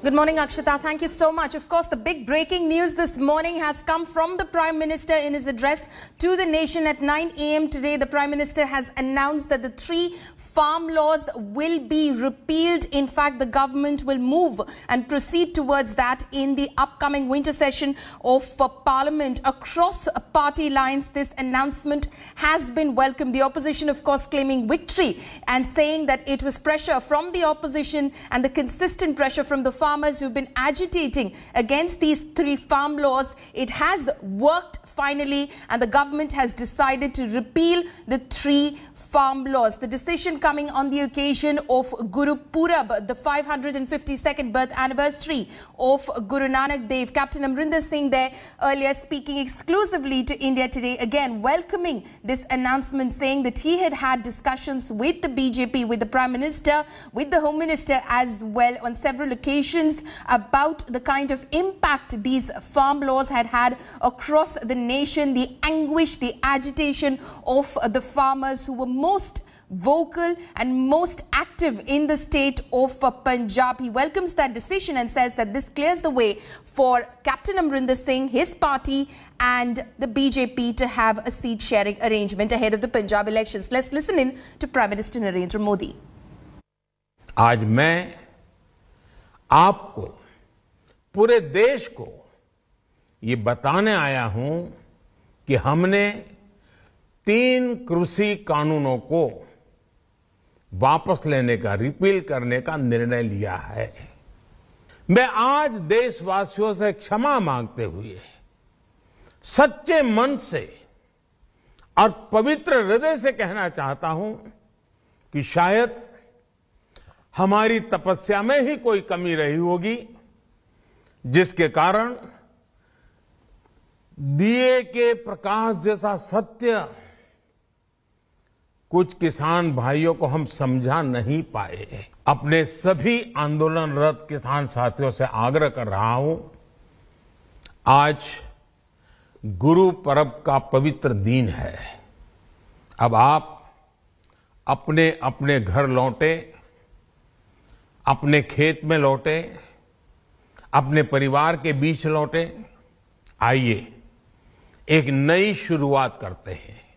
Good morning, Akshita. Thank you so much. Of course, the big breaking news this morning has come from the Prime Minister in his address to the nation at 9 a.m. today. The Prime Minister has announced that the three farm laws will be repealed. In fact, the government will move and proceed towards that in the upcoming winter session of uh, parliament. Across party lines, this announcement has been welcomed. The opposition, of course, claiming victory and saying that it was pressure from the opposition and the consistent pressure from the farmers who've been agitating against these three farm laws. It has worked finally and the government has decided to repeal the three farm laws. The decision coming on the occasion of Guru Purab, the 552nd birth anniversary of Guru Nanak Dev. Captain Amrinder Singh there earlier speaking exclusively to India Today, again welcoming this announcement saying that he had had discussions with the BJP, with the Prime Minister, with the Home Minister as well on several occasions about the kind of impact these farm laws had had across the nation, the anguish, the agitation of the farmers who were most vocal and most active in the state of Punjab. He welcomes that decision and says that this clears the way for Captain Amrinder Singh, his party and the BJP to have a seat sharing arrangement ahead of the Punjab elections. Let's listen in to Prime Minister Narendra Modi. आज मैं आपको पूरे देश को ये बताने आया हूं कि हमने तीन कृषि कानूनों को वापस लेने का रिपील करने का निर्णय लिया है मैं आज देशवासियों से क्षमा मांगते हुए सच्चे मन से और पवित्र हृदय से कहना चाहता हूं कि शायद हमारी तपस्या में ही कोई कमी रही होगी जिसके कारण दिए के प्रकाश जैसा सत्य कुछ किसान भाइयों को हम समझा नहीं पाए अपने सभी आंदोलनरत किसान साथियों से आग्रह कर रहा हूं आज गुरु पर्व का पवित्र दिन है अब आप अपने अपने घर लौटे अपने खेत में लौटे अपने परिवार के बीच लौटे आइए एक नई शुरुआत करते हैं